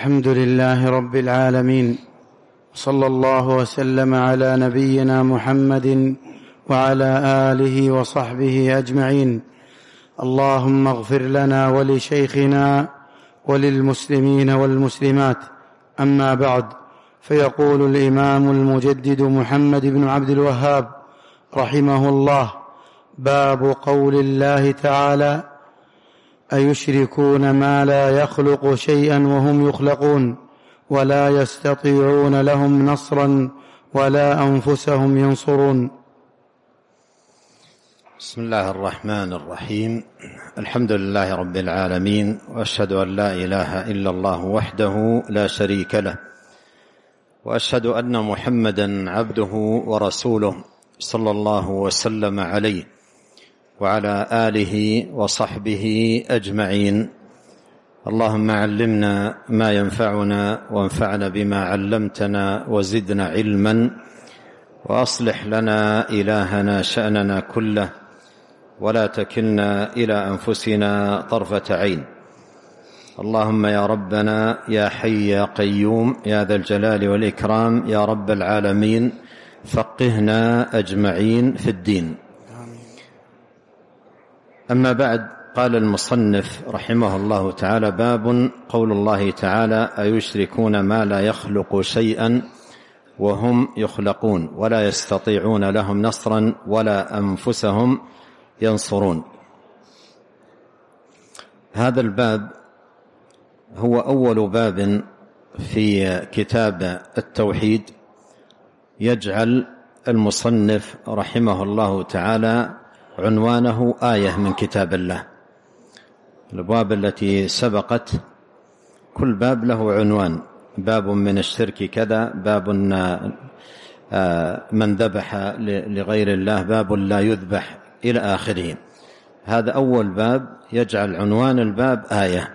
الحمد لله رب العالمين صلى الله وسلم على نبينا محمد وعلى اله وصحبه اجمعين اللهم اغفر لنا ولشيخنا وللمسلمين والمسلمات اما بعد فيقول الامام المجدد محمد بن عبد الوهاب رحمه الله باب قول الله تعالى ايشركون ما لا يخلق شيئا وهم يخلقون ولا يستطيعون لهم نصرا ولا انفسهم ينصرون بسم الله الرحمن الرحيم الحمد لله رب العالمين واشهد ان لا اله الا الله وحده لا شريك له واشهد ان محمدا عبده ورسوله صلى الله وسلم عليه وعلى آله وصحبه أجمعين اللهم علمنا ما ينفعنا وانفعنا بما علمتنا وزدنا علما وأصلح لنا إلهنا شأننا كله ولا تكلنا إلى أنفسنا طرفة عين اللهم يا ربنا يا حي يا قيوم يا ذا الجلال والإكرام يا رب العالمين فقهنا أجمعين في الدين أما بعد قال المصنف رحمه الله تعالى باب قول الله تعالى أيشركون ما لا يخلق شيئا وهم يخلقون ولا يستطيعون لهم نصرا ولا أنفسهم ينصرون هذا الباب هو أول باب في كتاب التوحيد يجعل المصنف رحمه الله تعالى عنوانه آية من كتاب الله الأبواب التي سبقت كل باب له عنوان باب من الشرك كذا باب آه، من ذبح لغير الله باب لا يذبح إلى آخره هذا أول باب يجعل عنوان الباب آية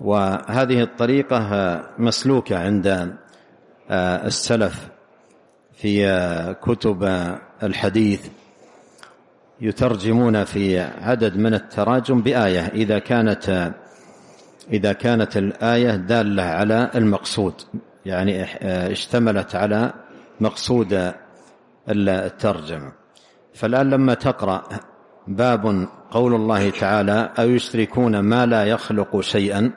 وهذه الطريقة مسلوكة عند آه، السلف في آه، كتب الحديث يترجمون في عدد من التراجم بآية إذا كانت إذا كانت الآية دالة على المقصود يعني اشتملت على مقصود الترجمة فالآن لما تقرأ باب قول الله تعالى أو يشركون ما لا يخلق شيئا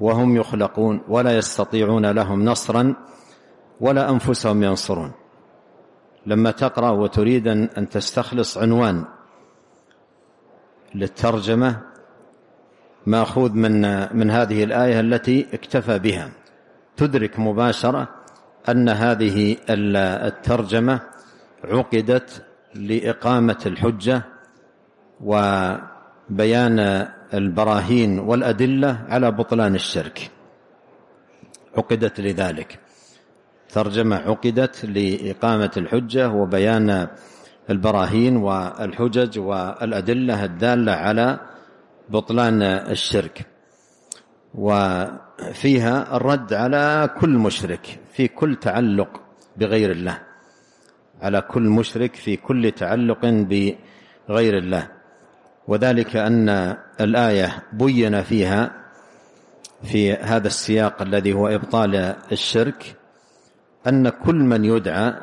وهم يخلقون ولا يستطيعون لهم نصرا ولا أنفسهم ينصرون لما تقرأ وتريد أن تستخلص عنوان للترجمة ماخوذ من من هذه الآية التي اكتفى بها تدرك مباشرة أن هذه الترجمة عقدت لإقامة الحجة وبيان البراهين والأدلة على بطلان الشرك عقدت لذلك ترجمة عقدت لإقامة الحجة وبيان البراهين والحجج والأدلة الدالة على بطلان الشرك وفيها الرد على كل مشرك في كل تعلق بغير الله على كل مشرك في كل تعلق بغير الله وذلك أن الآية بين فيها في هذا السياق الذي هو إبطال الشرك أن كل من يدعى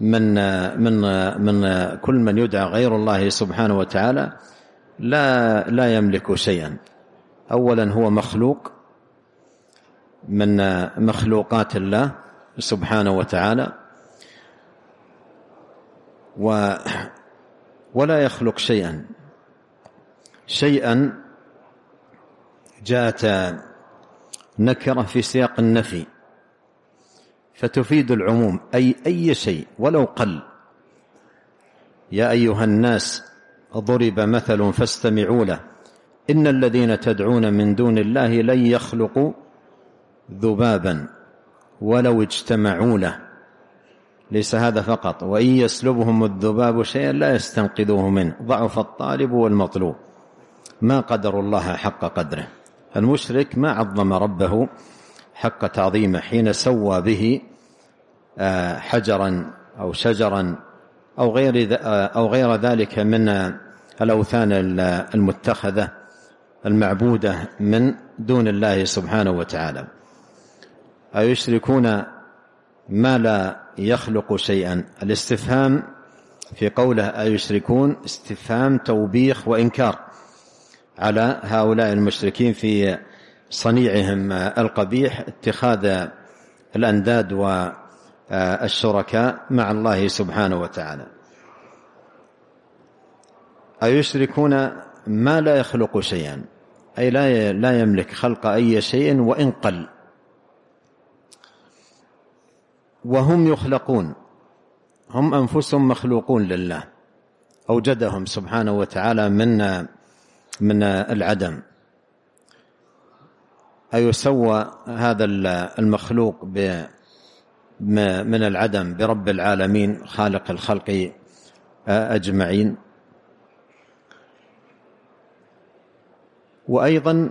من من من كل من يدعى غير الله سبحانه وتعالى لا لا يملك شيئا اولا هو مخلوق من مخلوقات الله سبحانه وتعالى و ولا يخلق شيئا شيئا جاءت نكره في سياق النفي فتفيد العموم أي أي شيء ولو قل يا أيها الناس ضرب مثل فاستمعوا له إن الذين تدعون من دون الله لن يخلقوا ذبابا ولو اجتمعوا له ليس هذا فقط وإن يسلبهم الذباب شيئا لا يستنقذوه منه ضعف الطالب والمطلوب ما قدر الله حق قدره المشرك ما عظم ربه حق تعظيمه حين سوى به آه، حجرا أو شجرا أو غير, آه، أو غير ذلك من آه، الأوثان المتخذة المعبودة من دون الله سبحانه وتعالى أيشركون ما لا يخلق شيئا الاستفهام في قوله أيشركون استفهام توبيخ وإنكار على هؤلاء المشركين في صنيعهم القبيح اتخاذ الأنداد والشركاء مع الله سبحانه وتعالى أيشركون ما لا يخلق شيئا أي لا لا يملك خلق أي شيء وإن قل وهم يخلقون هم أنفسهم مخلوقون لله أوجدهم سبحانه وتعالى من من العدم أيسوى هذا المخلوق من العدم برب العالمين خالق الخلق آه، أجمعين وأيضا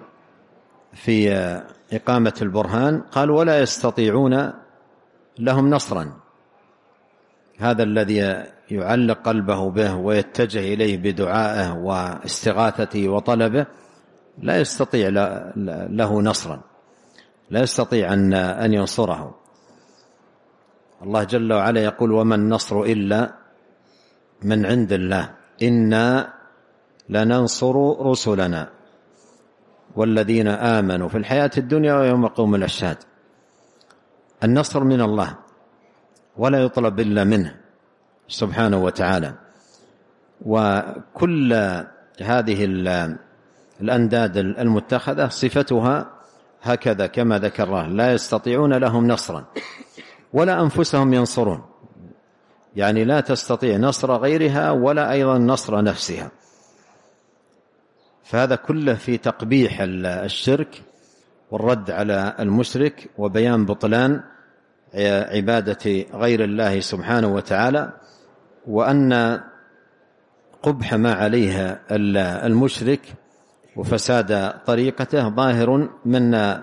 في آه، إقامة البرهان قال ولا يستطيعون لهم نصرا هذا الذي يعلق قلبه به ويتجه إليه بدعائه واستغاثته وطلبه لا يستطيع له نصرا لا يستطيع أن أن ينصره الله جل وعلا يقول وما النصر إلا من عند الله إنا لننصر رسلنا والذين آمنوا في الحياة الدنيا ويوم قوم الأشهاد النصر من الله ولا يطلب إلا منه سبحانه وتعالى وكل هذه الأنداد المتخذة صفتها هكذا كما ذكرناه لا يستطيعون لهم نصرا ولا أنفسهم ينصرون يعني لا تستطيع نصر غيرها ولا أيضا نصر نفسها فهذا كله في تقبيح الشرك والرد على المشرك وبيان بطلان عبادة غير الله سبحانه وتعالى وأن قبح ما عليها المشرك وفساد طريقته ظاهر من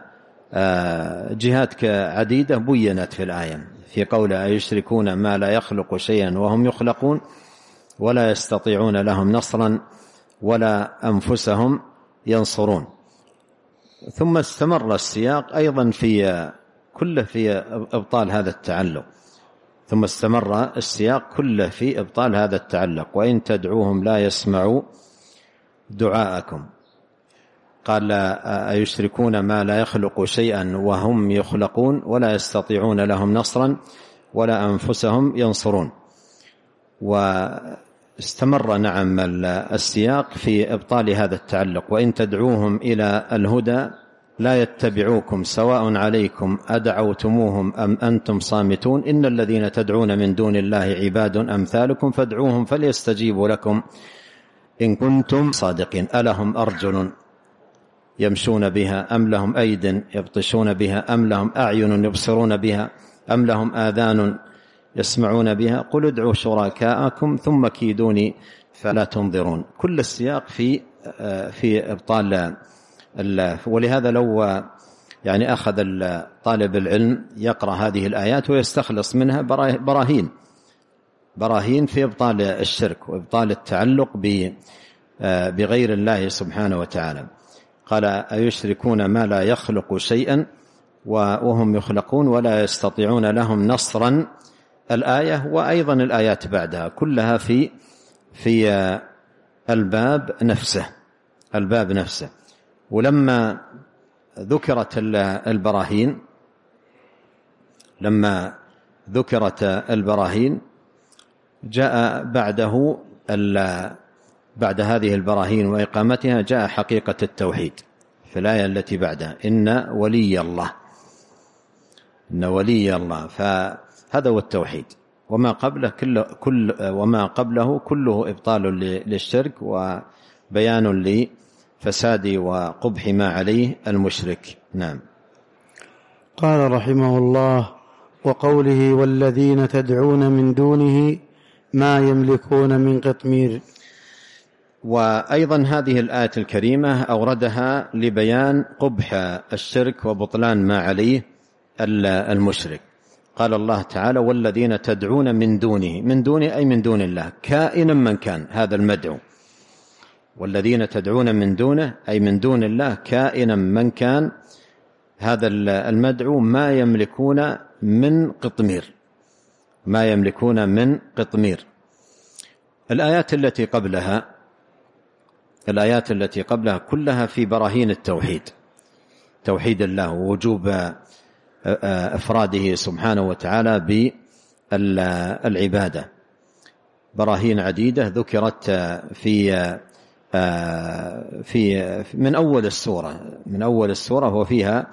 آه، جهات عديدة بينت في الآية في قول أيشركون ما لا يخلق شيئا وهم يخلقون ولا يستطيعون لهم نصرا ولا أنفسهم ينصرون ثم استمر السياق أيضا في آه، كله في إبطال هذا التعلق ثم استمر السياق كله في إبطال هذا التعلق وإن تدعوهم لا يسمعوا دعاءكم قال أيشركون ما لا يخلق شيئا وهم يخلقون ولا يستطيعون لهم نصرا ولا أنفسهم ينصرون واستمر نعم السياق في إبطال هذا التعلق وإن تدعوهم إلى الهدى لا يتبعوكم سواء عليكم أدعوتموهم أم أنتم صامتون إن الذين تدعون من دون الله عباد أمثالكم فادعوهم فليستجيبوا لكم إن كنتم صادقين ألهم أرجل يمشون بها أم لهم أيد يبطشون بها أم لهم أعين يبصرون بها أم لهم آذان يسمعون بها قل ادعوا شركاءكم ثم كيدوني فلا تنظرون كل السياق في في ابطال ولهذا لو يعني اخذ طالب العلم يقرا هذه الايات ويستخلص منها براهين براهين في ابطال الشرك وابطال التعلق بغير الله سبحانه وتعالى قال أيشركون ما لا يخلق شيئا وهم يخلقون ولا يستطيعون لهم نصرا الآية وأيضا الآيات بعدها كلها في في الباب نفسه الباب نفسه ولما ذكرت البراهين لما ذكرت البراهين جاء بعده بعد هذه البراهين وإقامتها جاء حقيقة التوحيد في الآية التي بعدها إن ولي الله إن ولي الله فهذا هو التوحيد وما قبله كله كل وما قبله كله إبطال للشرك وبيان لفساد وقبح ما عليه المشرك نعم قال رحمه الله وقوله والذين تدعون من دونه ما يملكون من قطمير وايضا هذه الايه الكريمه اوردها لبيان قبح الشرك وبطلان ما عليه المشرك قال الله تعالى والذين تدعون من دونه من دون اي من دون الله كائنا من كان هذا المدعو والذين تدعون من دونه اي من دون الله كائنا من كان هذا المدعو ما يملكون من قطمير ما يملكون من قطمير الايات التي قبلها الآيات التي قبلها كلها في براهين التوحيد توحيد الله ووجوب آه، آه، أفراده سبحانه وتعالى بالعبادة براهين عديدة ذكرت آه، في في من أول السورة من أول السورة وفيها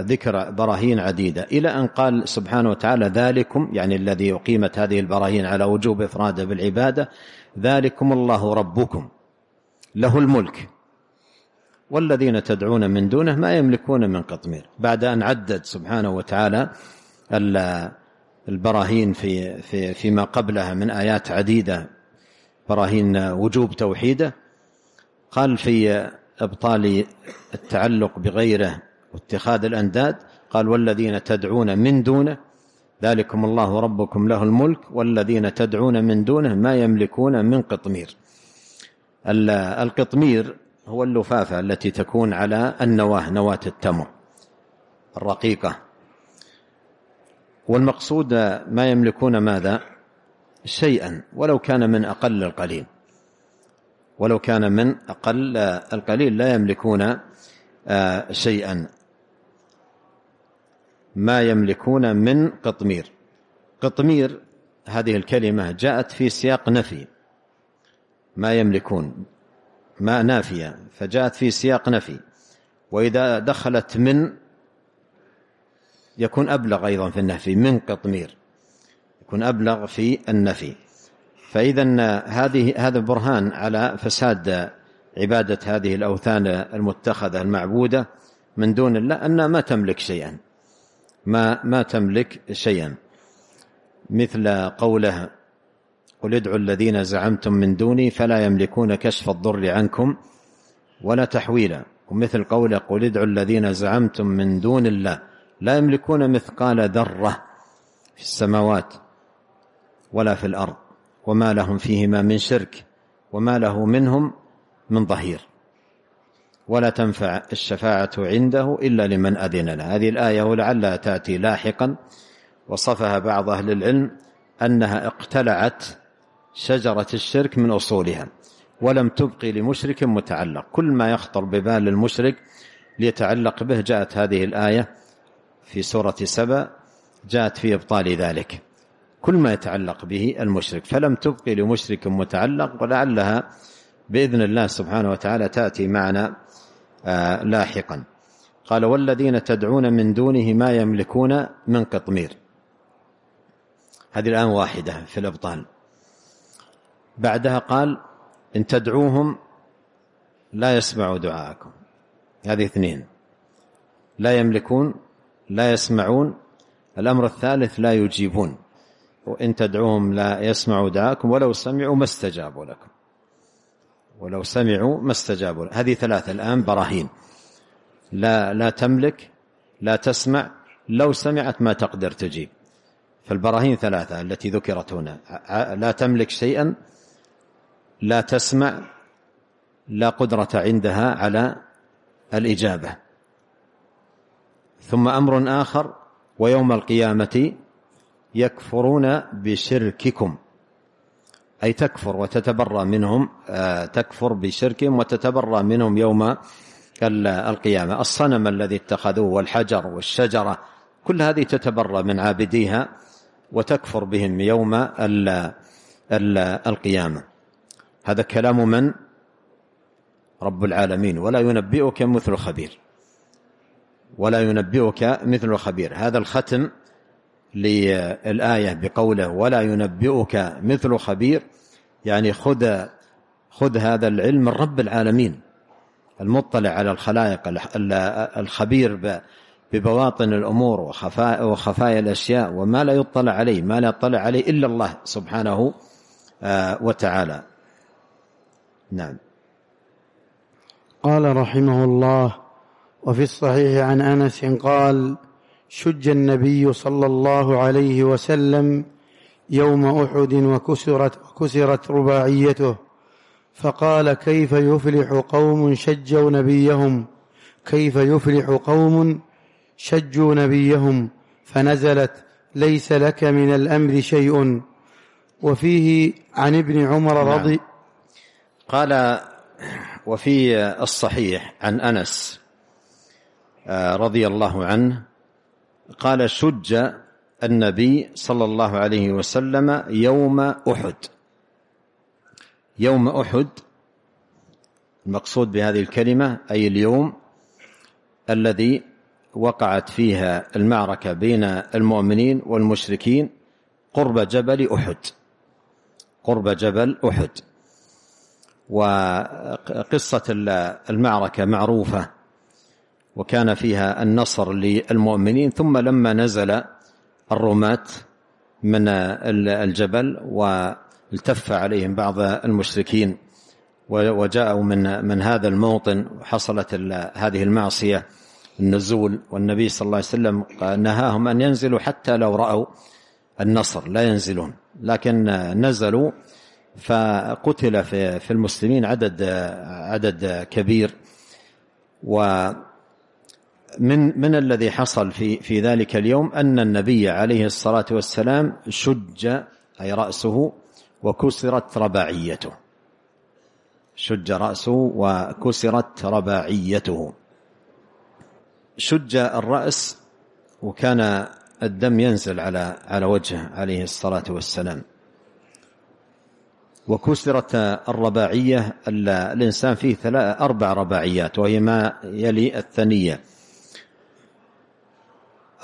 ذكر براهين عديدة إلى أن قال سبحانه وتعالى ذلكم يعني الذي أقيمت هذه البراهين على وجوب إفراده بالعبادة ذلكم الله ربكم له الملك والذين تدعون من دونه ما يملكون من قطمير بعد أن عدد سبحانه وتعالى البراهين في في فيما قبلها من آيات عديدة براهين وجوب توحيده قال في إبطال التعلق بغيره واتخاذ الأنداد قال والذين تدعون من دونه ذلكم الله ربكم له الملك والذين تدعون من دونه ما يملكون من قطمير القطمير هو اللفافة التي تكون على النواة نواة التمر الرقيقة والمقصود ما يملكون ماذا شيئا ولو كان من أقل القليل ولو كان من أقل القليل لا يملكون آه، شيئا ما يملكون من قطمير قطمير هذه الكلمة جاءت في سياق نفي ما يملكون ما نافية فجاءت في سياق نفي وإذا دخلت من يكون أبلغ أيضا في النفي من قطمير يكون أبلغ في النفي فإذا هذه هذا برهان على فساد عبادة هذه الأوثان المتخذة المعبودة من دون الله أنها ما تملك شيئا ما ما تملك شيئا مثل قوله قل ادعوا الذين زعمتم من دوني فلا يملكون كشف الضر عنكم ولا تحويلا ومثل قوله قل ادعوا الذين زعمتم من دون الله لا يملكون مثقال ذرة في السماوات ولا في الأرض وما لهم فيهما من شرك وما له منهم من ظهير ولا تنفع الشفاعة عنده إلا لمن أذن له هذه الآية ولعلها تأتي لاحقا وصفها بعض أهل العلم أنها اقتلعت شجرة الشرك من أصولها ولم تبقي لمشرك متعلق كل ما يخطر ببال المشرك ليتعلق به جاءت هذه الآية في سورة سبأ جاءت في إبطال ذلك كل ما يتعلق به المشرك فلم تبقي لمشرك متعلق ولعلها بإذن الله سبحانه وتعالى تأتي معنا آه، لاحقا قال والذين تدعون من دونه ما يملكون من قطمير هذه الآن واحدة في الأبطال بعدها قال إن تدعوهم لا يسمعوا دعاءكم هذه اثنين لا يملكون لا يسمعون الأمر الثالث لا يجيبون وإن تدعوهم لا يسمعوا دعاءكم ولو سمعوا ما استجابوا لكم ولو سمعوا ما استجابوا لكم هذه ثلاثة الآن براهين لا لا تملك لا تسمع لو سمعت ما تقدر تجيب فالبراهين ثلاثة التي ذكرت هنا لا تملك شيئا لا تسمع لا قدرة عندها على الإجابة ثم أمر آخر ويوم القيامة يكفرون بشرككم أي تكفر وتتبرى منهم آه، تكفر بشركهم وتتبرى منهم يوم القيامة الصنم الذي اتخذوه والحجر والشجرة كل هذه تتبرى من عابديها وتكفر بهم يوم القيامة هذا كلام من رب العالمين ولا ينبئك مثل الخبير ولا ينبئك مثل الخبير هذا الختم للآية بقوله ولا ينبئك مثل خبير يعني خذ خذ هذا العلم من رب العالمين المطلع على الخلائق الخبير ببواطن الأمور وخفايا, وخفايا الأشياء وما لا يطلع عليه ما لا يطلع عليه إلا الله سبحانه آه، وتعالى نعم قال رحمه الله وفي الصحيح عن انس قال شج النبي صلى الله عليه وسلم يوم احد وكسرت وكسرت رباعيته فقال كيف يفلح قوم شجوا نبيهم كيف يفلح قوم شجوا نبيهم فنزلت ليس لك من الامر شيء وفيه عن ابن عمر رضي قال وفي الصحيح عن أنس آه، رضي الله عنه قال شج النبي صلى الله عليه وسلم يوم أحد يوم أحد المقصود بهذه الكلمة أي اليوم الذي وقعت فيها المعركة بين المؤمنين والمشركين قرب جبل أحد قرب جبل أحد وقصة المعركة معروفة وكان فيها النصر للمؤمنين ثم لما نزل الرماة من الجبل والتف عليهم بعض المشركين وجاءوا من من هذا الموطن وحصلت هذه المعصية النزول والنبي صلى الله عليه وسلم نهاهم أن ينزلوا حتى لو رأوا النصر لا ينزلون لكن نزلوا فقتل في في المسلمين عدد عدد كبير و من من الذي حصل في في ذلك اليوم ان النبي عليه الصلاه والسلام شج اي راسه وكسرت رباعيته شج راسه وكسرت رباعيته شج الراس وكان الدم ينزل على على وجهه عليه الصلاه والسلام وكسرت الرباعية الإنسان فيه أربع رباعيات وهي ما يلي الثنية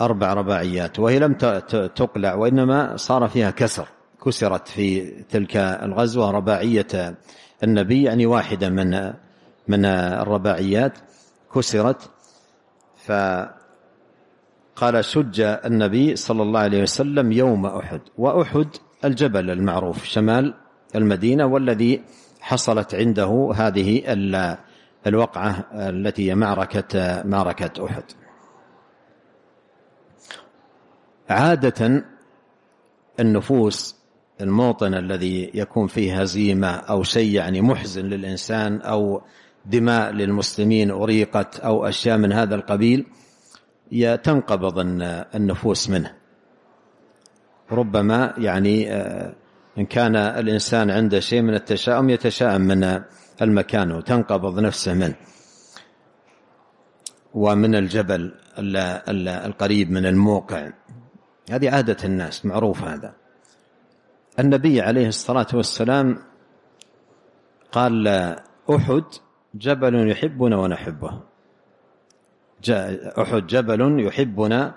أربع رباعيات وهي لم تقلع وإنما صار فيها كسر كسرت في تلك الغزوة رباعية النبي يعني واحدة من من الرباعيات كسرت فقال شج النبي صلى الله عليه وسلم يوم أحد وأحد الجبل المعروف شمال المدينة والذي حصلت عنده هذه الوقعة التي هي معركة معركة أحد عادة النفوس الموطن الذي يكون فيه هزيمة أو شيء يعني محزن للإنسان أو دماء للمسلمين أريقت أو أشياء من هذا القبيل تنقبض النفوس منه ربما يعني آه، إن كان الإنسان عنده شيء من التشاؤم يتشاءم من المكان وتنقبض نفسه منه ومن الجبل القريب من الموقع هذه عادة الناس معروف هذا النبي عليه الصلاة والسلام قال أحد جبل يحبنا ونحبه أحد جبل يحبنا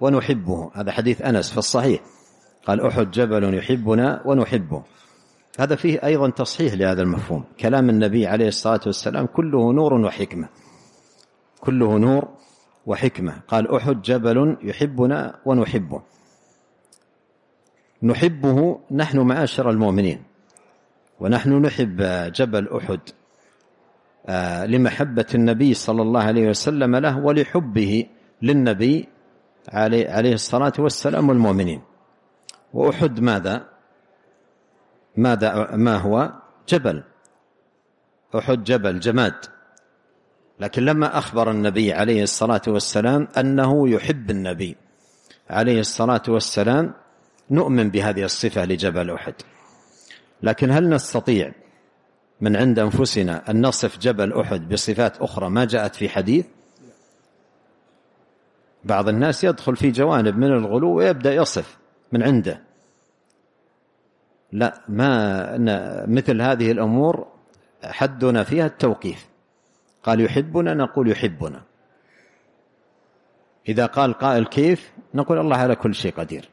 ونحبه هذا حديث أنس في الصحيح قال أحد جبل يحبنا ونحبه هذا فيه أيضا تصحيح لهذا المفهوم كلام النبي عليه الصلاة والسلام كله نور وحكمة كله نور وحكمة قال أحد جبل يحبنا ونحبه نحبه نحن معاشر المؤمنين ونحن نحب جبل أحد آه، لمحبة النبي صلى الله عليه وسلم له ولحبه للنبي عليه الصلاة والسلام والمؤمنين وأحد ماذا ماذا ما هو جبل أحد جبل جماد لكن لما أخبر النبي عليه الصلاة والسلام أنه يحب النبي عليه الصلاة والسلام نؤمن بهذه الصفة لجبل أحد لكن هل نستطيع من عند أنفسنا أن نصف جبل أحد بصفات أخرى ما جاءت في حديث بعض الناس يدخل في جوانب من الغلو ويبدأ يصف من عنده لا ما أن مثل هذه الأمور حدنا فيها التوقيف قال يحبنا نقول يحبنا إذا قال قائل كيف نقول الله على كل شيء قدير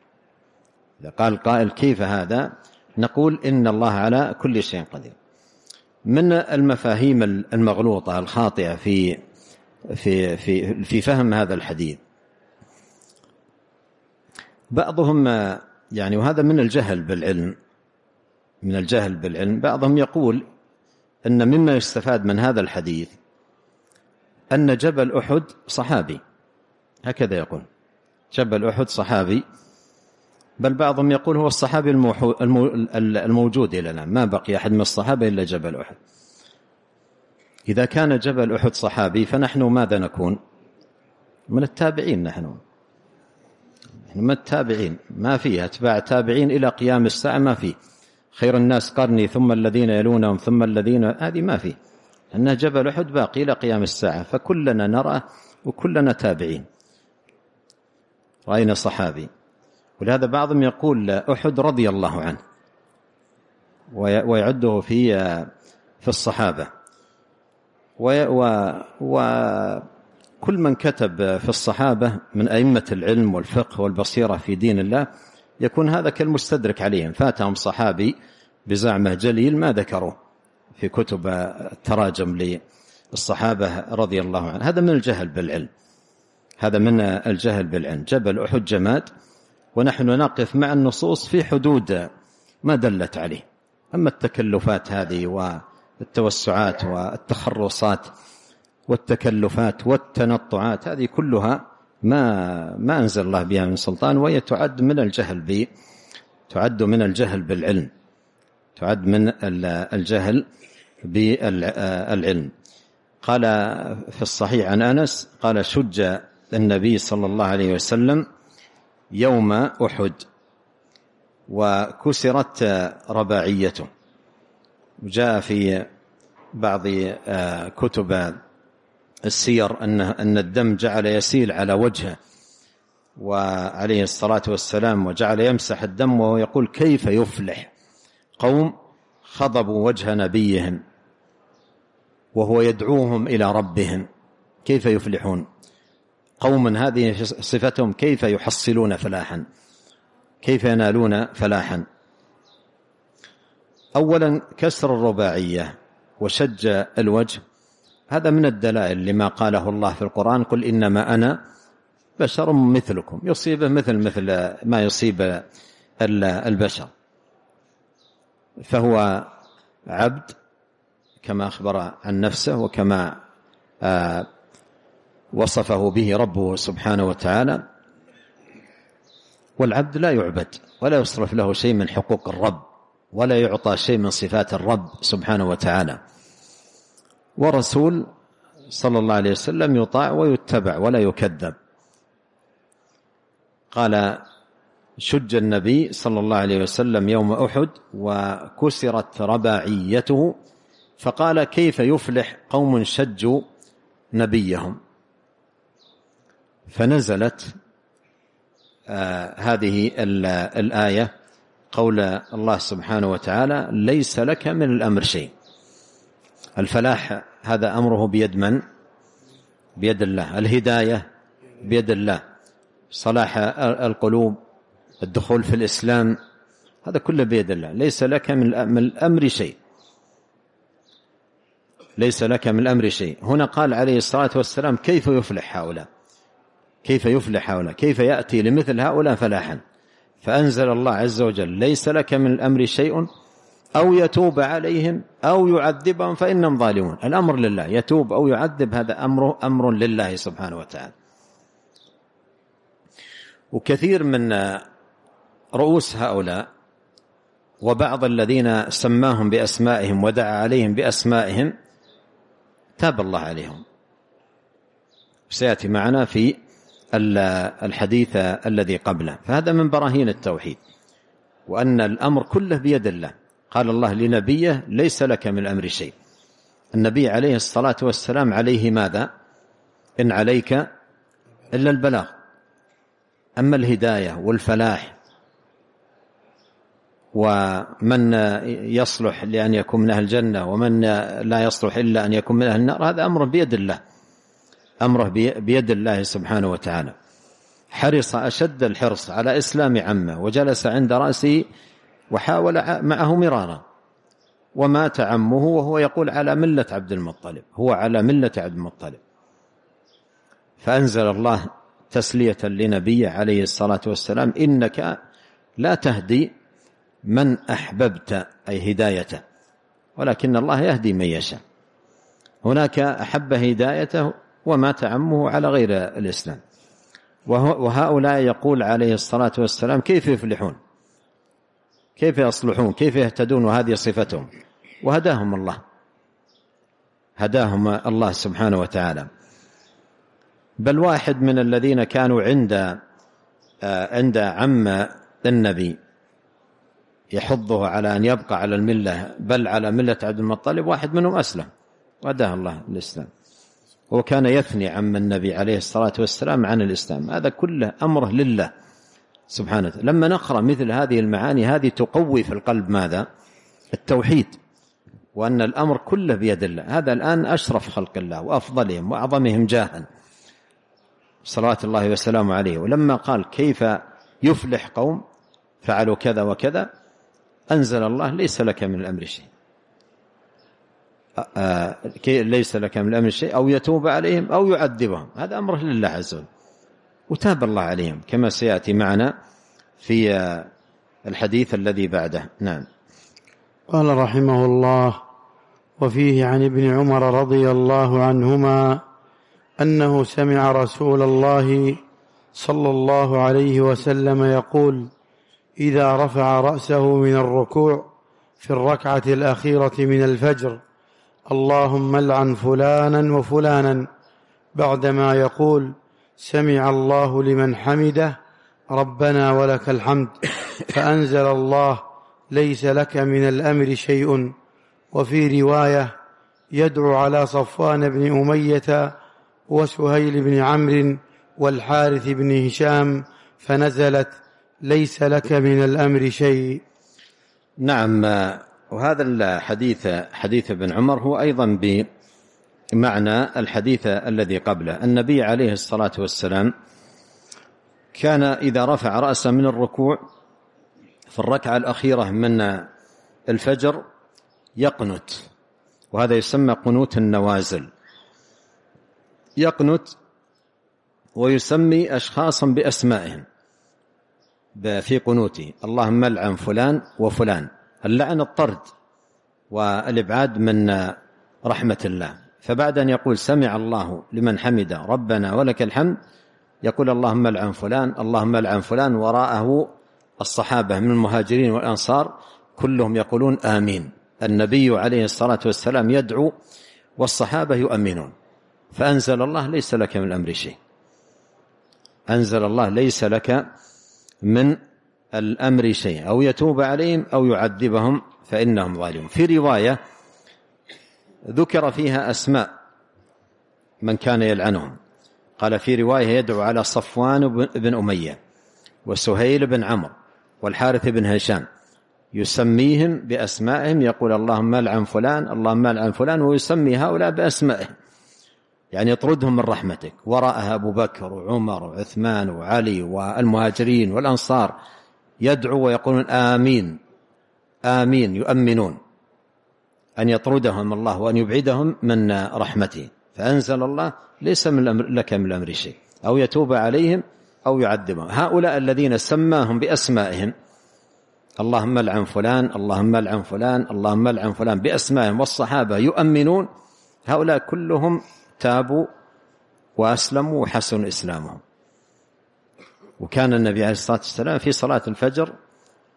إذا قال قائل كيف هذا نقول إن الله على كل شيء قدير من المفاهيم المغلوطة الخاطئة في في في في فهم هذا الحديث بعضهم يعني وهذا من الجهل بالعلم من الجهل بالعلم بعضهم يقول أن مما يستفاد من هذا الحديث أن جبل أحد صحابي هكذا يقول جبل أحد صحابي بل بعضهم يقول هو الصحابي الموجود إلى الآن ما بقي أحد من الصحابة إلا جبل أحد إذا كان جبل أحد صحابي فنحن ماذا نكون من التابعين نحن يعني ما التابعين ما فيه أتباع تابعين إلى قيام الساعة ما فيه خير الناس قرني ثم الذين يلونهم ثم الذين هذه ما فيه انها جبل أحد باقي إلى قيام الساعة فكلنا نرى وكلنا تابعين رأينا صحابي ولهذا بعضهم يقول أحد رضي الله عنه ويعده في في الصحابة و, و, و كل من كتب في الصحابة من أئمة العلم والفقه والبصيرة في دين الله يكون هذا كالمستدرك عليهم فاتهم صحابي بزعمه جليل ما ذكروه في كتب التراجم للصحابة رضي الله عنه هذا من الجهل بالعلم هذا من الجهل بالعلم جبل أحد جماد ونحن نقف مع النصوص في حدود ما دلت عليه أما التكلفات هذه والتوسعات والتخرصات والتكلفات والتنطعات هذه كلها ما ما أنزل الله بها من سلطان وهي تعد من الجهل ب تعد من الجهل بالعلم تعد من الجهل بالعلم قال في الصحيح عن أنس قال شج النبي صلى الله عليه وسلم يوم أحد وكسرت رباعيته جاء في بعض آه، كتب السير أن أن الدم جعل يسيل على وجهه وعليه الصلاة والسلام وجعل يمسح الدم وهو يقول كيف يفلح قوم خضبوا وجه نبيهم وهو يدعوهم إلى ربهم كيف يفلحون قوم هذه صفتهم كيف يحصلون فلاحا كيف ينالون فلاحا أولا كسر الرباعية وشج الوجه هذا من الدلائل لما قاله الله في القرآن قل إنما أنا بشر مثلكم يصيبه مثل مثل ما يصيب البشر فهو عبد كما أخبر عن نفسه وكما آه، وصفه به ربه سبحانه وتعالى والعبد لا يعبد ولا يصرف له شيء من حقوق الرب ولا يعطى شيء من صفات الرب سبحانه وتعالى ورسول صلى الله عليه وسلم يطاع ويتبع ولا يكذب قال شج النبي صلى الله عليه وسلم يوم أحد وكسرت رباعيته فقال كيف يفلح قوم شجوا نبيهم فنزلت آه، هذه الآية قول الله سبحانه وتعالى ليس لك من الأمر شيء الفلاح هذا أمره بيد من بيد الله الهداية بيد الله صلاح القلوب الدخول في الإسلام هذا كله بيد الله ليس لك من الأمر شيء ليس لك من الأمر شيء هنا قال عليه الصلاة والسلام كيف يفلح هؤلاء كيف يفلح هؤلاء كيف يأتي لمثل هؤلاء فلاحا فأنزل الله عز وجل ليس لك من الأمر شيء أو يتوب عليهم أو يعذبهم فإنهم ظالمون الأمر لله يتوب أو يعذب هذا أمر أمر لله سبحانه وتعالى وكثير من رؤوس هؤلاء وبعض الذين سماهم بأسمائهم ودعا عليهم بأسمائهم تاب الله عليهم سيأتي معنا في الحديث الذي قبله فهذا من براهين التوحيد وأن الأمر كله بيد الله قال الله لنبيه ليس لك من الأمر شيء النبي عليه الصلاة والسلام عليه ماذا إن عليك إلا البلاغ أما الهداية والفلاح ومن يصلح لأن يكون من أهل الجنة ومن لا يصلح إلا أن يكون من أهل النار هذا أمر بيد الله أمره بيد الله سبحانه وتعالى حرص أشد الحرص على إسلام عمه وجلس عند رأسه وحاول معه مرارا ومات عمه وهو يقول على ملة عبد المطلب هو على ملة عبد المطلب فأنزل الله تسلية لنبيه عليه الصلاة والسلام إنك لا تهدي من أحببت أي هدايته ولكن الله يهدي من يشاء هناك أحب هدايته ومات عمه على غير الإسلام وهؤلاء يقول عليه الصلاة والسلام كيف يفلحون كيف يصلحون كيف يهتدون وهذه صفتهم وهداهم الله هداهم الله سبحانه وتعالى بل واحد من الذين كانوا عند آه، عند عم النبي يحضه على أن يبقى على الملة بل على ملة عبد المطلب واحد منهم أسلم وهداه الله الإسلام وكان يثني عم النبي عليه الصلاة والسلام عن الإسلام هذا كله أمره لله سبحانه لما نقرأ مثل هذه المعاني هذه تقوي في القلب ماذا التوحيد وأن الأمر كله بيد الله هذا الآن أشرف خلق الله وأفضلهم وأعظمهم جاها صلوات الله وسلامه عليه ولما قال كيف يفلح قوم فعلوا كذا وكذا أنزل الله ليس لك من الأمر شيء ليس لك من الأمر شيء أو يتوب عليهم أو يعذبهم هذا أمره لله عز وجل وتاب الله عليهم كما سيأتي معنا في الحديث الذي بعده نعم قال رحمه الله وفيه عن ابن عمر رضي الله عنهما أنه سمع رسول الله صلى الله عليه وسلم يقول إذا رفع رأسه من الركوع في الركعة الأخيرة من الفجر اللهم لعن فلانا وفلانا بعدما يقول سمع الله لمن حمده ربنا ولك الحمد فأنزل الله ليس لك من الأمر شيء وفي رواية يدعو على صفوان بن أمية وسهيل بن عمرو والحارث بن هشام فنزلت ليس لك من الأمر شيء نعم وهذا الحديث حديث ابن عمر هو أيضا معنى الحديث الذي قبله النبي عليه الصلاة والسلام كان إذا رفع رأسه من الركوع في الركعة الأخيرة من الفجر يقنت وهذا يسمى قنوت النوازل يقنت ويسمي أشخاصا بأسمائهم في قنوته اللهم لعن فلان وفلان اللعن الطرد والإبعاد من رحمة الله فبعد أن يقول سمع الله لمن حمده ربنا ولك الحمد يقول اللهم العن فلان اللهم العن فلان وراءه الصحابة من المهاجرين والأنصار كلهم يقولون آمين النبي عليه الصلاة والسلام يدعو والصحابة يؤمنون فأنزل الله ليس لك من الأمر شيء أنزل الله ليس لك من الأمر شيء أو يتوب عليهم أو يعذبهم فإنهم ظالمون في رواية ذكر فيها أسماء من كان يلعنهم قال في رواية يدعو على صفوان بن أمية وسهيل بن عمرو والحارث بن هشام يسميهم بأسمائهم يقول اللهم العن فلان اللهم العن فلان ويسمي هؤلاء بأسمائهم يعني يطردهم من رحمتك وراءها أبو بكر وعمر وعثمان وعلي والمهاجرين والأنصار يدعو ويقولون آمين آمين يؤمنون أن يطردهم الله وأن يبعدهم من رحمته فأنزل الله ليس من الأمر لك من الأمر شيء أو يتوب عليهم أو يعذبهم هؤلاء الذين سماهم بأسمائهم اللهم العن فلان اللهم العن فلان اللهم العن فلان بأسمائهم والصحابة يؤمنون هؤلاء كلهم تابوا وأسلموا وحسن إسلامهم وكان النبي عليه الصلاة والسلام في صلاة الفجر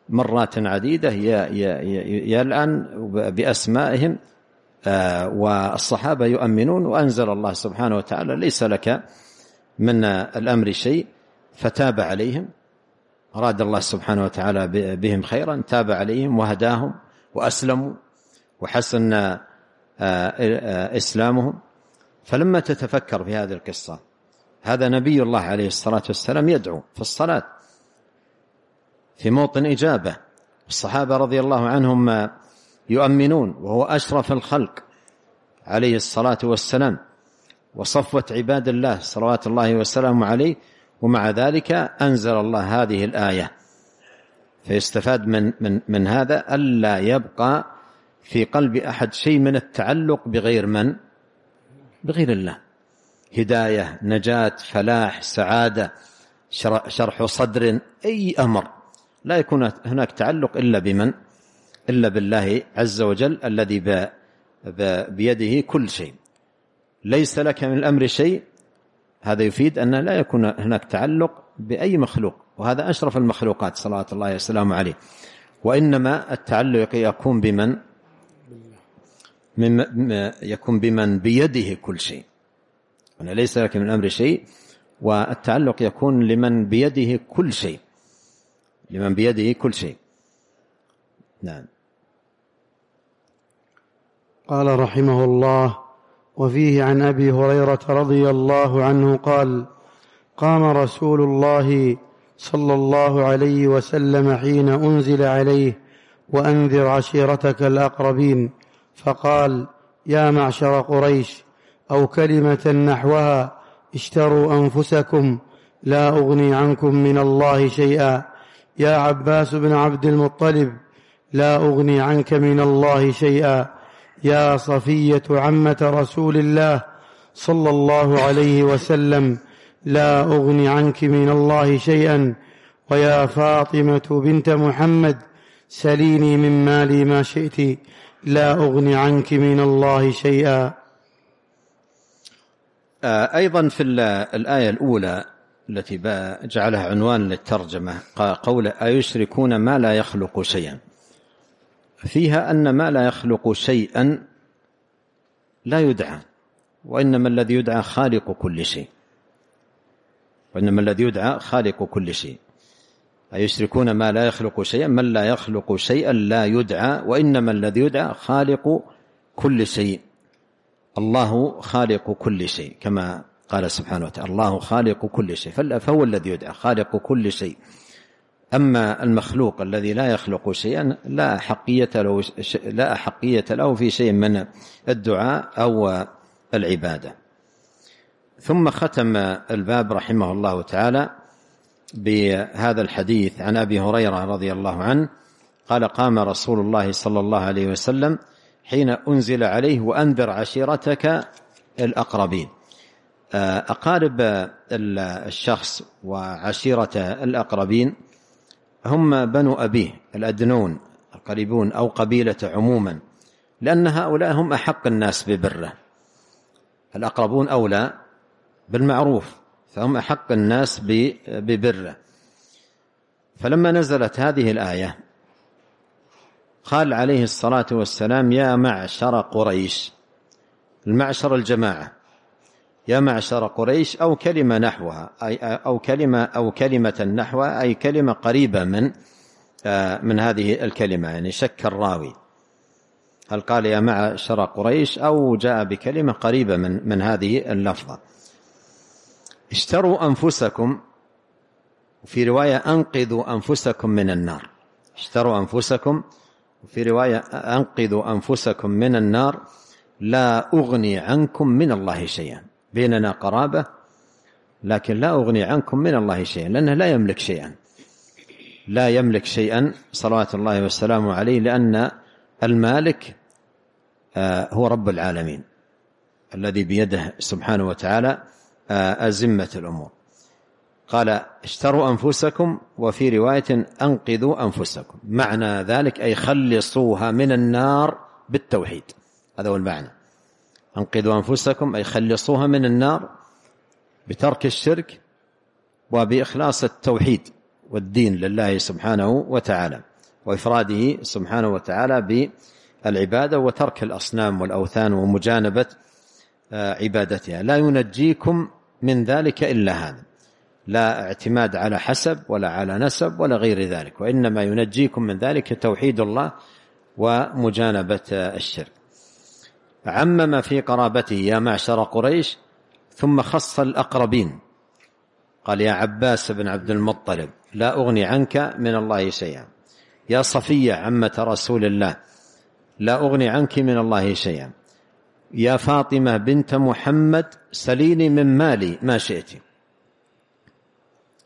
مرات عديدة يلعن بأسمائهم آه، والصحابة يؤمنون وأنزل الله سبحانه وتعالى ليس لك من الأمر شيء فتاب عليهم أراد الله سبحانه وتعالى بهم خيرا تاب عليهم وهداهم وأسلموا وحسن آه، آه، إسلامهم فلما تتفكر في هذه القصة هذا نبي الله عليه الصلاة والسلام يدعو في الصلاة في موطن إجابة الصحابة رضي الله عنهم يؤمنون وهو أشرف الخلق عليه الصلاة والسلام وصفوة عباد الله صلوات الله والسلام عليه ومع ذلك أنزل الله هذه الآية فيستفاد من, من, من هذا ألا يبقى في قلب أحد شيء من التعلق بغير من بغير الله هداية نجاة فلاح سعادة شرح صدر أي أمر لا يكون هناك تعلق إلا بمن إلا بالله عز وجل الذي بيده كل شيء ليس لك من الأمر شيء هذا يفيد أن لا يكون هناك تعلق بأي مخلوق وهذا أشرف المخلوقات صلاة الله وسلامه عليه وإنما التعلق يكون بمن يكون بمن بيده كل شيء أنا ليس لك من الأمر شيء والتعلق يكون لمن بيده كل شيء لمن بيده كل شيء نعم قال رحمه الله وفيه عن ابي هريره رضي الله عنه قال قام رسول الله صلى الله عليه وسلم حين انزل عليه وانذر عشيرتك الاقربين فقال يا معشر قريش او كلمه نحوها اشتروا انفسكم لا اغني عنكم من الله شيئا يا عباس بن عبد المطلب لا أغني عنك من الله شيئا يا صفية عمة رسول الله صلى الله عليه وسلم لا أغني عنك من الله شيئا ويا فاطمة بنت محمد سليني من مالي ما شئت لا أغني عنك من الله شيئا آه، أيضا في الآية الأولى التي جعلها عنوان للترجمة قول أيشركون ما لا يخلق شيئا فيها أن ما لا يخلق شيئا لا يدعى وإنما الذي يدعى خالق كل شيء وإنما الذي يدعى خالق كل شيء أيشركون ما لا يخلق شيئا من لا يخلق شيئا لا يدعى وإنما الذي يدعى خالق كل شيء الله خالق كل شيء كما قال سبحانه وتعالى الله خالق كل شيء فهو الذي يدعى خالق كل شيء أما المخلوق الذي لا يخلق شيئا لا حقية له لا حقية له في شيء من الدعاء أو العبادة ثم ختم الباب رحمه الله تعالى بهذا الحديث عن أبي هريرة رضي الله عنه قال قام رسول الله صلى الله عليه وسلم حين أنزل عليه وأنذر عشيرتك الأقربين أقارب الشخص وعشيرته الأقربين هم بنو أبيه الأدنون القريبون أو قبيلته عموما لأن هؤلاء هم أحق الناس ببره الأقربون أولى بالمعروف فهم أحق الناس ببره فلما نزلت هذه الآية قال عليه الصلاة والسلام يا معشر قريش المعشر الجماعة يا معشر قريش أو كلمة نحوها أي أو كلمة أو كلمة نحوها أي كلمة قريبة من آه، من هذه الكلمة يعني شك الراوي هل قال يا معشر قريش أو جاء بكلمة قريبة من من هذه اللفظة اشتروا أنفسكم وفي رواية أنقذوا أنفسكم من النار اشتروا أنفسكم وفي رواية أنقذوا أنفسكم من النار لا أغني عنكم من الله شيئا بيننا قرابة لكن لا أغني عنكم من الله شيئا لأنه لا يملك شيئا لا يملك شيئا صلوات الله وسلامه عليه لأن المالك آه، هو رب العالمين الذي بيده سبحانه وتعالى آه، أزمة الأمور قال اشتروا أنفسكم وفي رواية أنقذوا أنفسكم معنى ذلك أي خلصوها من النار بالتوحيد هذا هو المعنى أنقذوا أنفسكم أي خلصوها من النار بترك الشرك وبإخلاص التوحيد والدين لله سبحانه وتعالى وإفراده سبحانه وتعالى بالعبادة وترك الأصنام والأوثان ومجانبة آه، عبادتها لا ينجيكم من ذلك إلا هذا لا اعتماد على حسب ولا على نسب ولا غير ذلك وإنما ينجيكم من ذلك توحيد الله ومجانبة آه، الشرك عمم في قرابته يا معشر قريش ثم خص الأقربين قال يا عباس بن عبد المطلب لا أغني عنك من الله شيئا يا صفية عمة رسول الله لا أغني عنك من الله شيئا يا فاطمة بنت محمد سليني من مالي ما شئت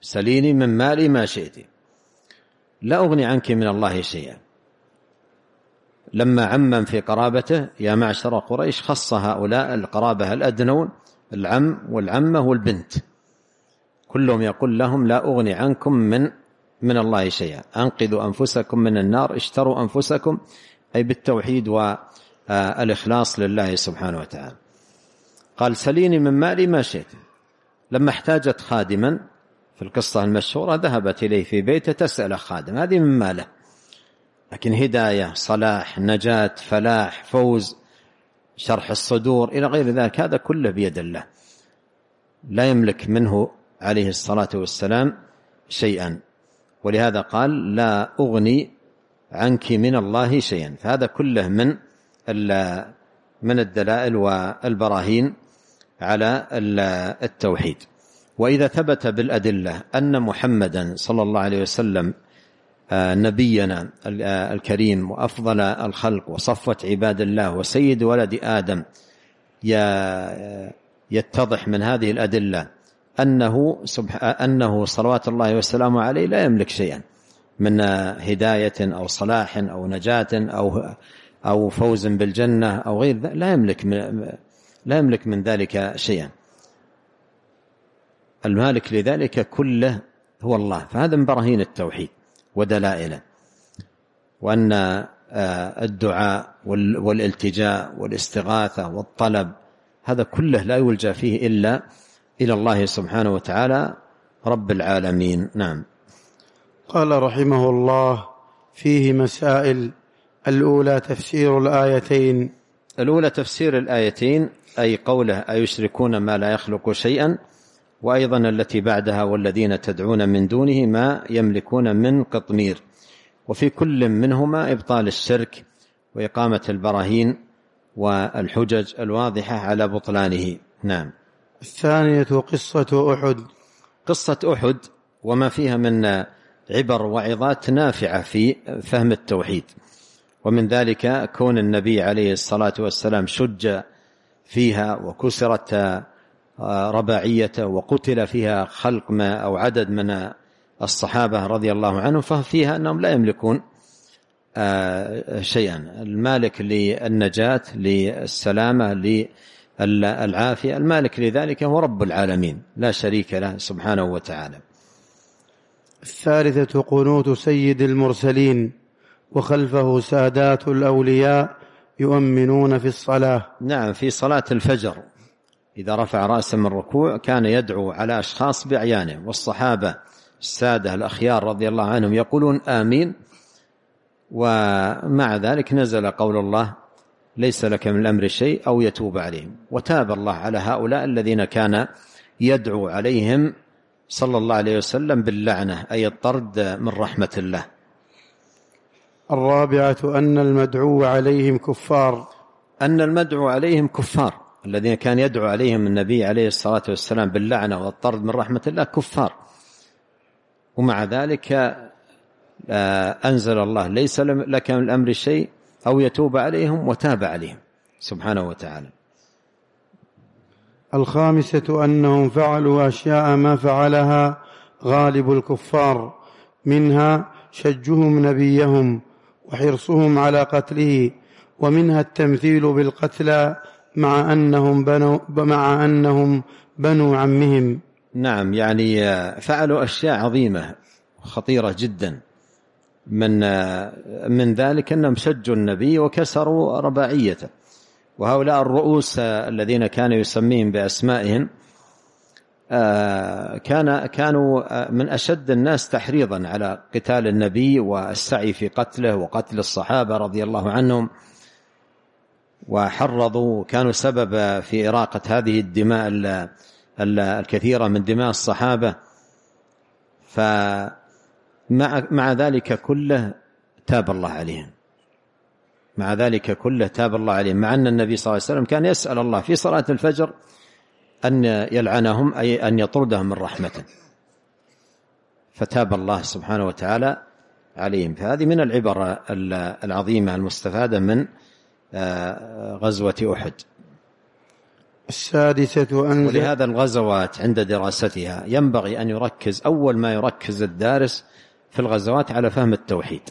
سليني من مالي ما شئت لا أغني عنك من الله شيئا لما عمم في قرابته يا معشر قريش خص هؤلاء القرابة الأدنون العم والعمة والبنت كلهم يقول لهم لا أغني عنكم من من الله شيئا أنقذوا أنفسكم من النار اشتروا أنفسكم أي بالتوحيد والإخلاص لله سبحانه وتعالى قال سليني من مالي ما شئت لما احتاجت خادما في القصة المشهورة ذهبت إليه في بيته تسأل خادم هذه من ماله لكن هداية صلاح نجاة فلاح فوز شرح الصدور إلى غير ذلك هذا كله بيد الله لا يملك منه عليه الصلاة والسلام شيئا ولهذا قال لا أغني عنك من الله شيئا فهذا كله من من الدلائل والبراهين على التوحيد وإذا ثبت بالأدلة أن محمدا صلى الله عليه وسلم آه، نبينا آه، الكريم وأفضل الخلق وصفوة عباد الله وسيد ولد آدم يتضح من هذه الأدلة أنه, أنه صلوات الله وسلامه عليه لا يملك شيئا من آه، هداية أو صلاح أو نجاة أو أو فوز بالجنة أو غير لا يملك من لا يملك من ذلك شيئا المالك لذلك كله هو الله فهذا من براهين التوحيد ودلائله وأن آه، الدعاء والالتجاء والاستغاثة والطلب هذا كله لا يلجأ فيه إلا إلى الله سبحانه وتعالى رب العالمين نعم قال رحمه الله فيه مسائل الأولى تفسير الآيتين الأولى تفسير الآيتين أي قوله أيشركون ما لا يخلق شيئا وايضا التي بعدها والذين تدعون من دونه ما يملكون من قطمير وفي كل منهما ابطال الشرك واقامه البراهين والحجج الواضحه على بطلانه نعم الثانيه قصه احد قصه احد وما فيها من عبر وعظات نافعه في فهم التوحيد ومن ذلك كون النبي عليه الصلاه والسلام شج فيها وكسرت رباعيته وقتل فيها خلق ما أو عدد من الصحابة رضي الله عنهم ففيها أنهم لا يملكون آه، شيئا المالك للنجاة للسلامة للعافية المالك لذلك هو رب العالمين لا شريك له سبحانه وتعالى الثالثة قنوت سيد المرسلين وخلفه سادات الأولياء يؤمنون في الصلاة نعم في صلاة الفجر إذا رفع رأسه من الركوع كان يدعو على أشخاص بأعيانه والصحابة السادة الأخيار رضي الله عنهم يقولون آمين ومع ذلك نزل قول الله ليس لك من الأمر شيء أو يتوب عليهم وتاب الله على هؤلاء الذين كان يدعو عليهم صلى الله عليه وسلم باللعنة أي الطرد من رحمة الله الرابعة أن المدعو عليهم كفار أن المدعو عليهم كفار الذين كان يدعو عليهم النبي عليه الصلاة والسلام باللعنة والطرد من رحمة الله كفار ومع ذلك آه، أنزل الله ليس لك من الأمر شيء أو يتوب عليهم وتاب عليهم سبحانه وتعالى الخامسة أنهم فعلوا أشياء ما فعلها غالب الكفار منها شجهم نبيهم وحرصهم على قتله ومنها التمثيل بالقتلى مع أنهم بنوا مع أنهم بنو عمهم نعم يعني فعلوا أشياء عظيمة خطيرة جدا من من ذلك أنهم شجوا النبي وكسروا رباعيته وهؤلاء الرؤوس الذين كانوا يسميهم بأسمائهم آه، كان كانوا آه، من أشد الناس تحريضا على قتال النبي والسعي في قتله وقتل الصحابة رضي الله عنهم وحرضوا كانوا سبب في إراقة هذه الدماء الكثيرة من دماء الصحابة فمع مع ذلك كله تاب الله عليهم مع ذلك كله تاب الله عليهم مع أن النبي صلى الله عليه وسلم كان يسأل الله في صلاة الفجر أن يلعنهم أي أن يطردهم من رحمته فتاب الله سبحانه وتعالى عليهم فهذه من العبر العظيمة المستفادة من غزوة أحد السادسة أنزل ولهذا الغزوات عند دراستها ينبغي أن يركز أول ما يركز الدارس في الغزوات على فهم التوحيد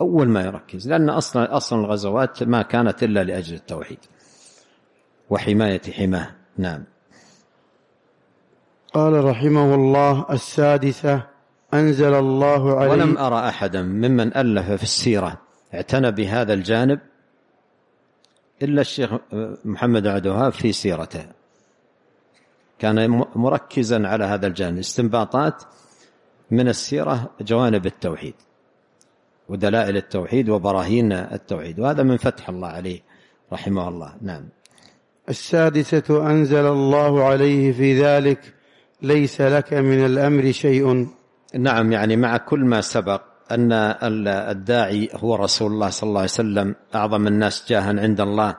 أول ما يركز لأن أصلا أصلا الغزوات ما كانت إلا لأجل التوحيد وحماية حماه نعم قال رحمه الله السادسة أنزل الله عليه ولم أرى أحدا ممن ألف في السيرة اعتنى بهذا الجانب إلا الشيخ محمد الوهاب في سيرته كان مركزا على هذا الجانب استنباطات من السيرة جوانب التوحيد ودلائل التوحيد وبراهين التوحيد وهذا من فتح الله عليه رحمه الله نعم السادسة أنزل الله عليه في ذلك ليس لك من الأمر شيء نعم يعني مع كل ما سبق أن الداعي هو رسول الله صلى الله عليه وسلم أعظم الناس جاها عند الله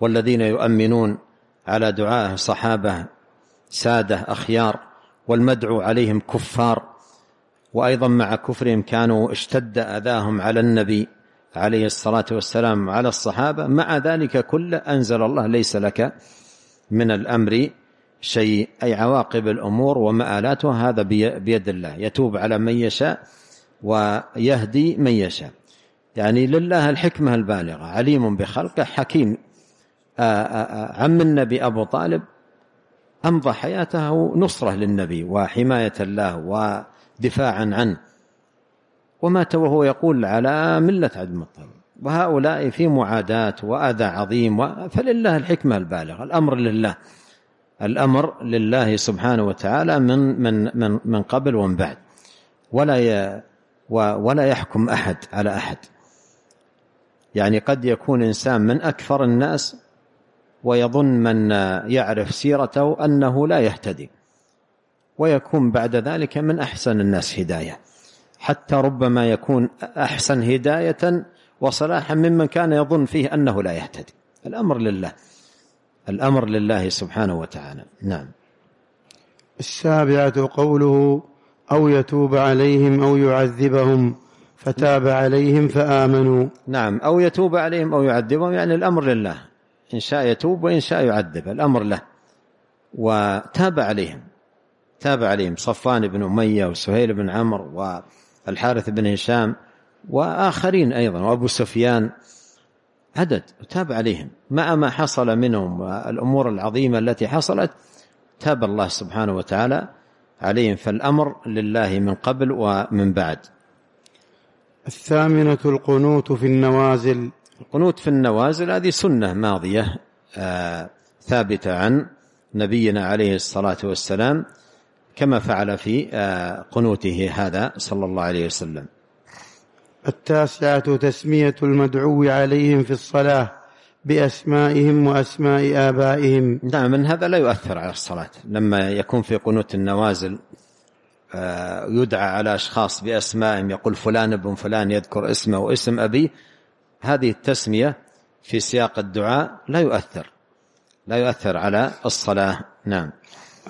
والذين يؤمنون على دعائه صحابة سادة أخيار والمدعو عليهم كفار وأيضا مع كفرهم كانوا اشتد أذاهم على النبي عليه الصلاة والسلام على الصحابة مع ذلك كله أنزل الله ليس لك من الأمر شيء أي عواقب الأمور ومآلاتها هذا بيد الله يتوب على من يشاء ويهدي من يشاء يعني لله الحكمة البالغة عليم بخلقه حكيم آه، آه، آه، عم النبي أبو طالب أمضى حياته نصرة للنبي وحماية له ودفاعا عنه ومات وهو يقول على ملة عبد المطلب وهؤلاء في معاداة وأذى عظيم فلله الحكمة البالغة الأمر لله الأمر لله سبحانه وتعالى من من من من قبل ومن بعد ولا ولا يحكم أحد على أحد يعني قد يكون إنسان من أكثر الناس ويظن من يعرف سيرته أنه لا يهتدي ويكون بعد ذلك من أحسن الناس هداية حتى ربما يكون أحسن هداية وصلاحا ممن كان يظن فيه أنه لا يهتدي الأمر لله الأمر لله سبحانه وتعالى نعم السابعة قوله أو يتوب عليهم أو يعذبهم فتاب عليهم فآمنوا نعم أو يتوب عليهم أو يعذبهم يعني الأمر لله إن شاء يتوب وإن شاء يعذب الأمر له وتاب عليهم تاب عليهم صفان بن أمية وسهيل بن عمرو والحارث بن هشام وآخرين أيضا وأبو سفيان عدد تاب عليهم مع ما حصل منهم والأمور العظيمة التي حصلت تاب الله سبحانه وتعالى عليهم فالأمر لله من قبل ومن بعد الثامنة القنوت في النوازل القنوت في النوازل هذه سنة ماضية آه ثابتة عن نبينا عليه الصلاة والسلام كما فعل في آه قنوته هذا صلى الله عليه وسلم التاسعة تسمية المدعو عليهم في الصلاة بأسمائهم وأسماء آبائهم نعم من هذا لا يؤثر على الصلاة لما يكون في قنوت النوازل آه، يدعى على أشخاص بأسمائهم يقول فلان ابن فلان يذكر اسمه واسم أبيه هذه التسمية في سياق الدعاء لا يؤثر لا يؤثر على الصلاة نعم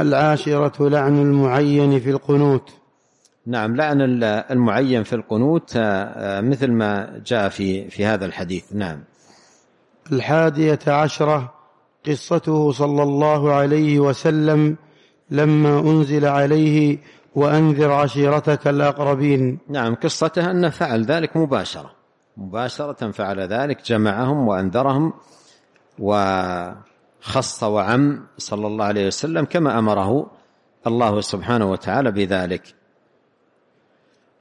العاشرة لعن المعين في القنوت نعم لعن المعين في القنوت آه، آه، مثل ما جاء في في هذا الحديث نعم الحادية عشرة قصته صلى الله عليه وسلم لما أنزل عليه وأنذر عشيرتك الأقربين نعم قصته أنه فعل ذلك مباشرة مباشرة فعل ذلك جمعهم وأنذرهم وخص وعم صلى الله عليه وسلم كما أمره الله سبحانه وتعالى بذلك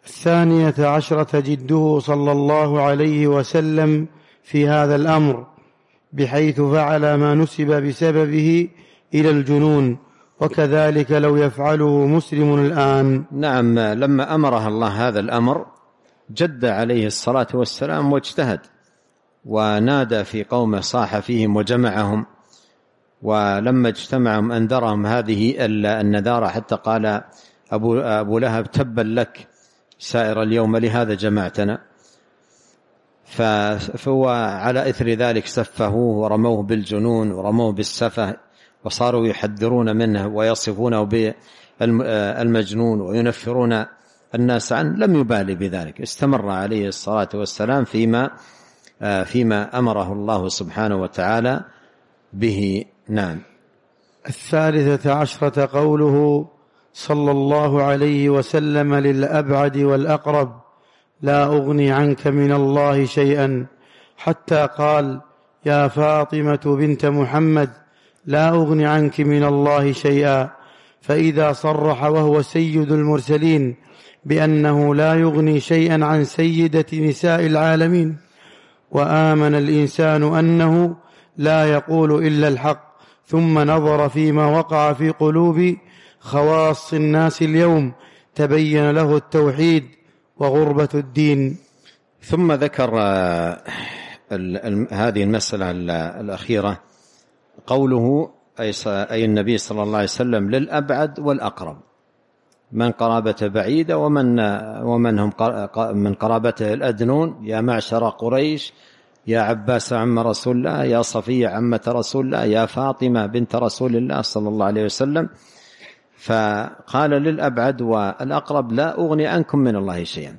الثانية عشرة جده صلى الله عليه وسلم في هذا الأمر بحيث فعل ما نسب بسببه إلى الجنون وكذلك لو يفعله مسلم الآن نعم لما أمرها الله هذا الأمر جد عليه الصلاة والسلام واجتهد ونادى في قومه صاح فيهم وجمعهم ولما اجتمعهم أنذرهم هذه النذارة حتى قال أبو, أبو لهب تبا لك سائر اليوم لهذا جمعتنا فهو على إثر ذلك سفهوه ورموه بالجنون ورموه بالسفه وصاروا يحذرون منه ويصفونه بالمجنون وينفرون الناس عنه لم يبالي بذلك استمر عليه الصلاة والسلام فيما آه، فيما أمره الله سبحانه وتعالى به نعم الثالثة عشرة قوله صلى الله عليه وسلم للأبعد والأقرب لا اغني عنك من الله شيئا حتى قال يا فاطمه بنت محمد لا اغني عنك من الله شيئا فاذا صرح وهو سيد المرسلين بانه لا يغني شيئا عن سيده نساء العالمين وامن الانسان انه لا يقول الا الحق ثم نظر فيما وقع في قلوب خواص الناس اليوم تبين له التوحيد وغربة الدين ثم ذكر هذه المسألة الأخيرة قوله أي النبي صلى الله عليه وسلم للأبعد والأقرب من قرابة بعيدة ومن ومن هم من قرابته الأدنون يا معشر قريش يا عباس عم رسول الله يا صفية عمة رسول الله يا فاطمة بنت رسول الله صلى الله عليه وسلم فقال للأبعد والأقرب لا أغني عنكم من الله شيئا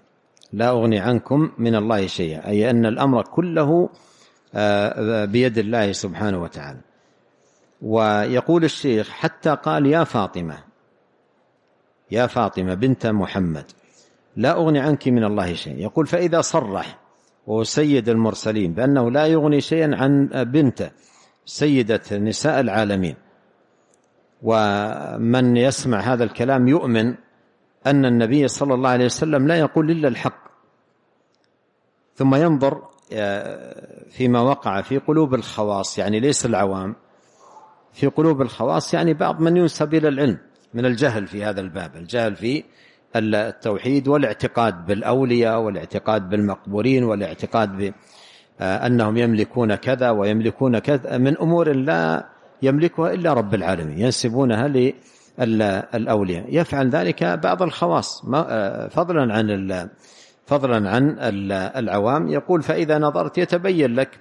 لا أغني عنكم من الله شيئا أي أن الأمر كله آه، بيد الله سبحانه وتعالى ويقول الشيخ حتى قال يا فاطمة يا فاطمة بنت محمد لا أغني عنك من الله شيئا يقول فإذا صرح وهو سيد المرسلين بأنه لا يغني شيئا عن بنته سيدة نساء العالمين ومن يسمع هذا الكلام يؤمن أن النبي صلى الله عليه وسلم لا يقول إلا الحق ثم ينظر آه، فيما وقع في قلوب الخواص يعني ليس العوام في قلوب الخواص يعني بعض من ينسب إلى العلم من الجهل في هذا الباب الجهل في التوحيد والاعتقاد بالأولياء والاعتقاد بالمقبورين والاعتقاد بأنهم آه، يملكون كذا ويملكون كذا من أمور لا يملكها إلا رب العالمين ينسبونها للأولياء يفعل ذلك بعض الخواص آه، فضلا عن فضلا عن العوام يقول فإذا نظرت يتبين لك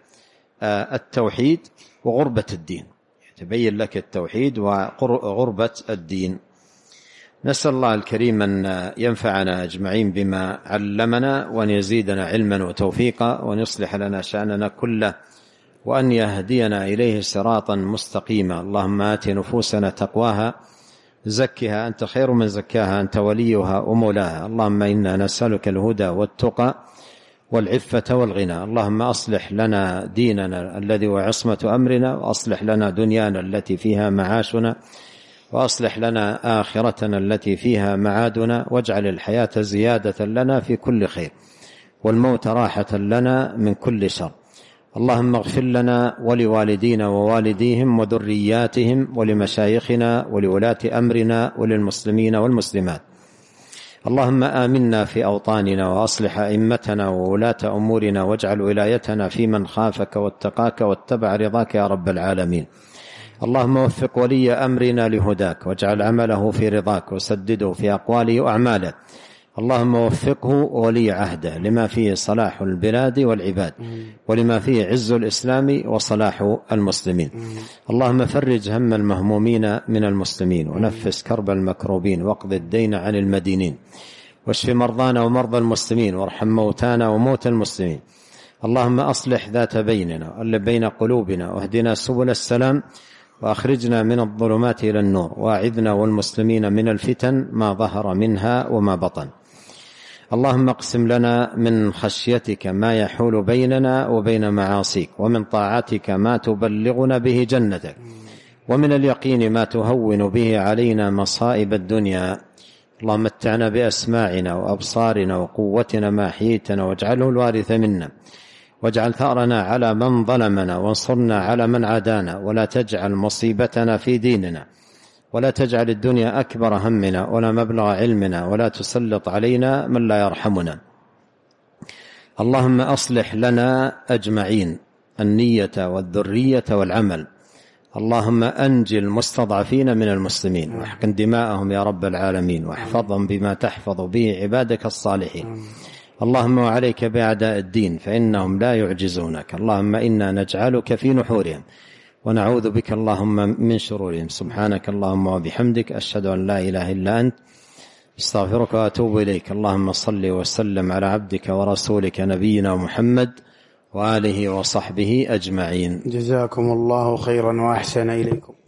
آه، التوحيد وغربة الدين يتبين لك التوحيد وغربة الدين نسأل الله الكريم أن ينفعنا أجمعين بما علمنا وأن يزيدنا علما وتوفيقا وأن يصلح لنا شأننا كله وأن يهدينا إليه صراطا مستقيما اللهم آت نفوسنا تقواها زكها أنت خير من زكاها أنت وليها ومولاها اللهم إنا نسألك الهدى والتقى والعفة والغنى اللهم أصلح لنا ديننا الذي هو عصمة أمرنا وأصلح لنا دنيانا التي فيها معاشنا وأصلح لنا آخرتنا التي فيها معادنا واجعل الحياة زيادة لنا في كل خير والموت راحة لنا من كل شر اللهم اغفر لنا ولوالدينا ووالديهم وذرياتهم ولمشايخنا ولولاة أمرنا وللمسلمين والمسلمات اللهم آمنا في أوطاننا وأصلح أئمتنا وولاة أمورنا واجعل ولايتنا في من خافك واتقاك واتبع رضاك يا رب العالمين اللهم وفق ولي أمرنا لهداك واجعل عمله في رضاك وسدده في أقواله وأعماله اللهم وفقه وولي عهده لما فيه صلاح البلاد والعباد ولما فيه عز الإسلام وصلاح المسلمين اللهم فرج هم المهمومين من المسلمين ونفس كرب المكروبين واقض الدين عن المدينين واشف مرضانا ومرضى المسلمين وارحم موتانا وموتى المسلمين اللهم أصلح ذات بيننا وألف بين قلوبنا واهدنا سبل السلام وأخرجنا من الظلمات إلى النور وأعذنا والمسلمين من الفتن ما ظهر منها وما بطن اللهم اقسم لنا من خشيتك ما يحول بيننا وبين معاصيك ومن طاعتك ما تبلغنا به جنتك ومن اليقين ما تهون به علينا مصائب الدنيا اللهم متعنا بأسماعنا وأبصارنا وقوتنا ما حييتنا واجعله الوارث منا واجعل ثأرنا على من ظلمنا وانصرنا على من عادانا ولا تجعل مصيبتنا في ديننا ولا تجعل الدنيا أكبر همنا ولا مبلغ علمنا ولا تسلط علينا من لا يرحمنا اللهم أصلح لنا أجمعين النية والذرية والعمل اللهم أنج المستضعفين من المسلمين واحقن دماءهم يا رب العالمين واحفظهم بما تحفظ به عبادك الصالحين اللهم وعليك بأعداء الدين فإنهم لا يعجزونك اللهم إنا نجعلك في نحورهم ونعوذ بك اللهم من شرورهم سبحانك اللهم وبحمدك أشهد أن لا إله إلا أنت استغفرك وأتوب إليك اللهم صل وسلم على عبدك ورسولك نبينا محمد وآله وصحبه أجمعين جزاكم الله خيرا وأحسن إليكم